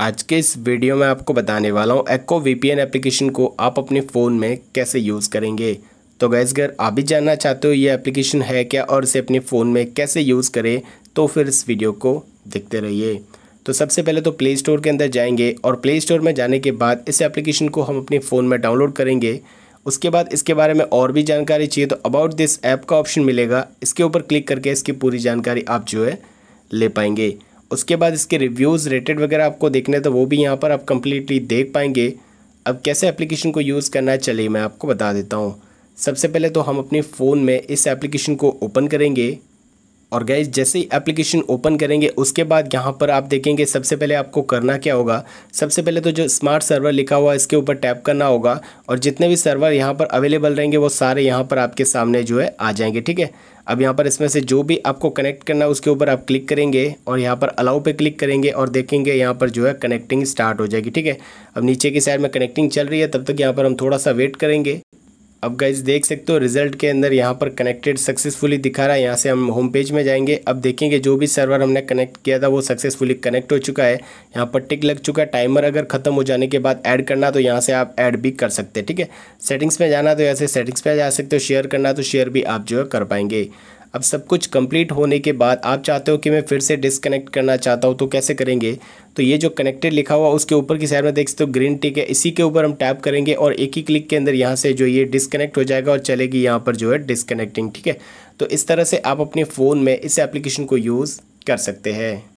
आज के इस वीडियो में आपको बताने वाला हूँ एक्को वीपीएन एप्लीकेशन को आप अपने फ़ोन में कैसे यूज़ करेंगे तो गैस अगर आप भी जानना चाहते हो ये एप्लीकेशन है क्या और इसे अपने फ़ोन में कैसे यूज़ करें तो फिर इस वीडियो को देखते रहिए तो सबसे पहले तो प्ले स्टोर के अंदर जाएंगे और प्ले स्टोर में जाने के बाद इस एप्लीकेशन को हम अपने फ़ोन में डाउनलोड करेंगे उसके बाद इसके बारे में और भी जानकारी चाहिए तो अबाउट दिस ऐप का ऑप्शन मिलेगा इसके ऊपर क्लिक करके इसकी पूरी जानकारी आप जो है ले पाएंगे उसके बाद इसके रिव्यूज़ रेटेड वगैरह आपको देखने तो वो भी यहाँ पर आप कम्प्लीटली देख पाएंगे अब कैसे एप्लीकेशन को यूज़ करना है चलिए मैं आपको बता देता हूँ सबसे पहले तो हम अपने फ़ोन में इस एप्लीकेशन को ओपन करेंगे और गैस जैसे ही एप्लीकेशन ओपन करेंगे उसके बाद यहाँ पर आप देखेंगे सबसे पहले आपको करना क्या होगा सबसे पहले तो जो स्मार्ट सर्वर लिखा हुआ है इसके ऊपर टैप करना होगा और जितने भी सर्वर यहाँ पर अवेलेबल रहेंगे वो सारे यहाँ पर आपके सामने जो है आ जाएंगे ठीक है अब यहाँ पर इसमें से जो भी आपको कनेक्ट करना है उसके ऊपर आप क्लिक करेंगे और यहाँ पर अलाउ पे क्लिक करेंगे और देखेंगे यहाँ पर जो है कनेक्टिंग स्टार्ट हो जाएगी ठीक है अब नीचे की साइड में कनेक्टिंग चल रही है तब तक यहाँ पर हम थोड़ा सा वेट करेंगे अब गाइज देख सकते हो रिजल्ट के अंदर यहाँ पर कनेक्टेड सक्सेसफुली दिखा रहा है यहाँ से हम होम पेज में जाएंगे अब देखेंगे जो भी सर्वर हमने कनेक्ट किया था वो सक्सेसफुली कनेक्ट हो चुका है यहाँ पर टिक लग चुका है टाइमर अगर खत्म हो जाने के बाद ऐड करना तो यहाँ से आप ऐड भी कर सकते हैं ठीक है सेटिंग्स में जाना तो यहाँ से सेटिंग्स पर जा सकते हो शेयर करना तो शेयर भी आप जो है कर पाएंगे अब सब कुछ कंप्लीट होने के बाद आप चाहते हो कि मैं फिर से डिसकनेक्ट करना चाहता हूँ तो कैसे करेंगे तो ये जो कनेक्टेड लिखा हुआ उसके ऊपर की साइड में देख सकते हो ग्रीन टिक है इसी के ऊपर हम टैप करेंगे और एक ही क्लिक के अंदर यहाँ से जो ये डिसकनेक्ट हो जाएगा और चलेगी यहाँ पर जो है डिसकनेक्टिंग ठीक है तो इस तरह से आप अपने फ़ोन में इस एप्लीकेशन को यूज़ कर सकते हैं